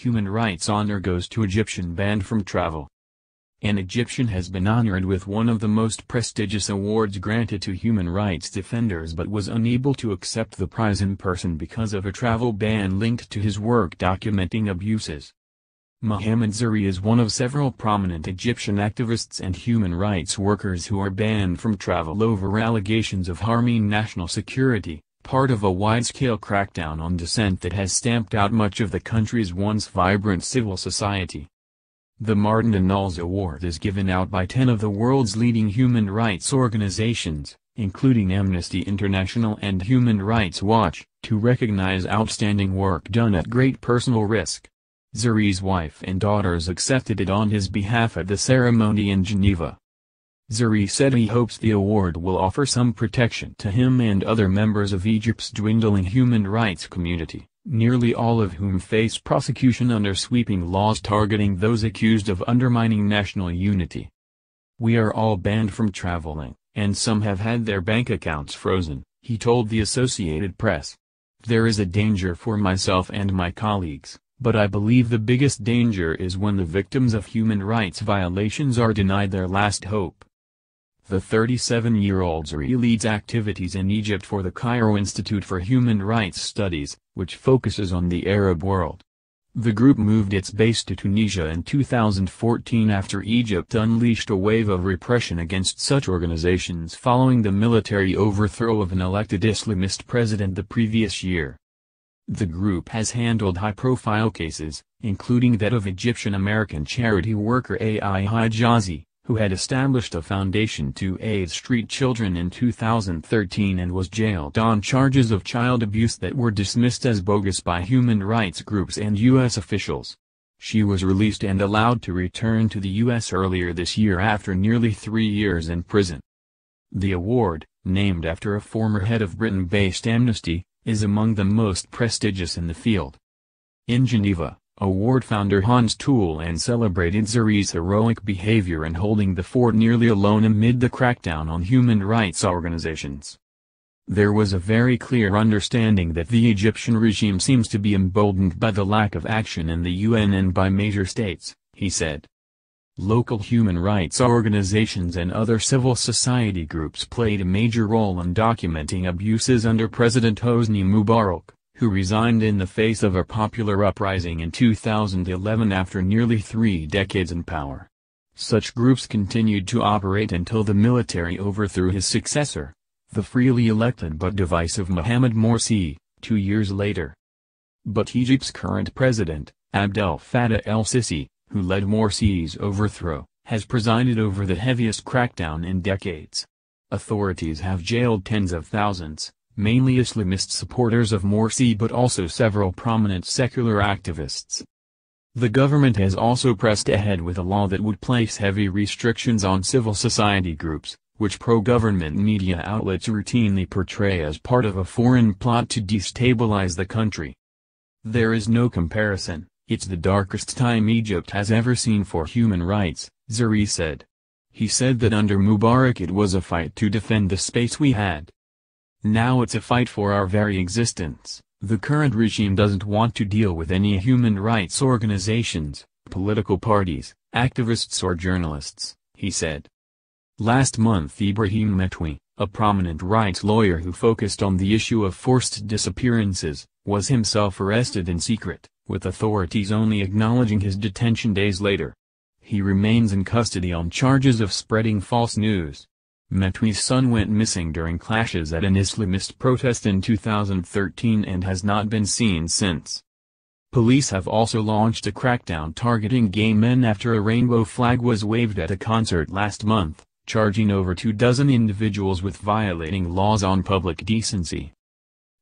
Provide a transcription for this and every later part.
Human rights honor goes to Egyptian banned from travel. An Egyptian has been honored with one of the most prestigious awards granted to human rights defenders but was unable to accept the prize in person because of a travel ban linked to his work documenting abuses. Mohamed Zuri is one of several prominent Egyptian activists and human rights workers who are banned from travel over allegations of harming national security part of a wide-scale crackdown on dissent that has stamped out much of the country's once vibrant civil society. The Martin Nalls Award is given out by 10 of the world's leading human rights organizations, including Amnesty International and Human Rights Watch, to recognize outstanding work done at great personal risk. Zuri's wife and daughters accepted it on his behalf at the ceremony in Geneva. Zuri said he hopes the award will offer some protection to him and other members of Egypt's dwindling human rights community, nearly all of whom face prosecution under sweeping laws targeting those accused of undermining national unity. We are all banned from traveling, and some have had their bank accounts frozen, he told the Associated Press. There is a danger for myself and my colleagues, but I believe the biggest danger is when the victims of human rights violations are denied their last hope. The 37-year-old leads activities in Egypt for the Cairo Institute for Human Rights Studies, which focuses on the Arab world. The group moved its base to Tunisia in 2014 after Egypt unleashed a wave of repression against such organizations following the military overthrow of an elected Islamist president the previous year. The group has handled high-profile cases, including that of Egyptian-American charity worker A.I. Hijazi who had established a foundation to aid street children in 2013 and was jailed on charges of child abuse that were dismissed as bogus by human rights groups and U.S. officials. She was released and allowed to return to the U.S. earlier this year after nearly three years in prison. The award, named after a former head of Britain-based Amnesty, is among the most prestigious in the field. In Geneva, award founder Hans Tool and celebrated Tsari's heroic behavior in holding the fort nearly alone amid the crackdown on human rights organizations. There was a very clear understanding that the Egyptian regime seems to be emboldened by the lack of action in the UN and by major states, he said. Local human rights organizations and other civil society groups played a major role in documenting abuses under President Hosni Mubarak who resigned in the face of a popular uprising in 2011 after nearly three decades in power. Such groups continued to operate until the military overthrew his successor, the freely elected but divisive Mohamed Morsi, two years later. But Egypt's current president, Abdel Fattah el-Sisi, who led Morsi's overthrow, has presided over the heaviest crackdown in decades. Authorities have jailed tens of thousands, mainly Islamist supporters of Morsi but also several prominent secular activists. The government has also pressed ahead with a law that would place heavy restrictions on civil society groups, which pro-government media outlets routinely portray as part of a foreign plot to destabilize the country. There is no comparison, it's the darkest time Egypt has ever seen for human rights, Zari said. He said that under Mubarak it was a fight to defend the space we had. Now it's a fight for our very existence. The current regime doesn't want to deal with any human rights organizations, political parties, activists or journalists, he said. Last month Ibrahim Metwi, a prominent rights lawyer who focused on the issue of forced disappearances, was himself arrested in secret, with authorities only acknowledging his detention days later. He remains in custody on charges of spreading false news, Metwi's son went missing during clashes at an Islamist protest in 2013 and has not been seen since. Police have also launched a crackdown targeting gay men after a rainbow flag was waved at a concert last month, charging over two dozen individuals with violating laws on public decency.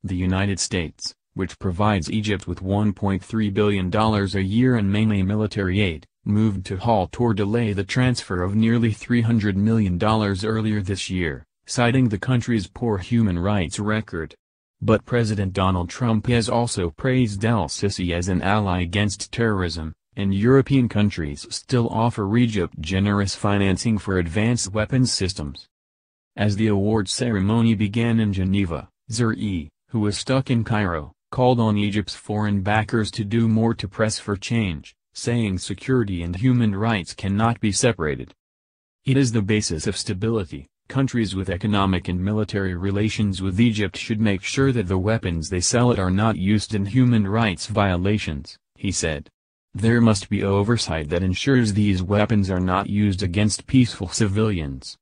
The United States, which provides Egypt with $1.3 billion a year in mainly military aid, moved to halt or delay the transfer of nearly $300 million earlier this year, citing the country's poor human rights record. But President Donald Trump has also praised el-Sisi as an ally against terrorism, and European countries still offer Egypt generous financing for advanced weapons systems. As the award ceremony began in Geneva, Zer'i, who was stuck in Cairo, called on Egypt's foreign backers to do more to press for change saying security and human rights cannot be separated. It is the basis of stability. Countries with economic and military relations with Egypt should make sure that the weapons they sell it are not used in human rights violations, he said. There must be oversight that ensures these weapons are not used against peaceful civilians.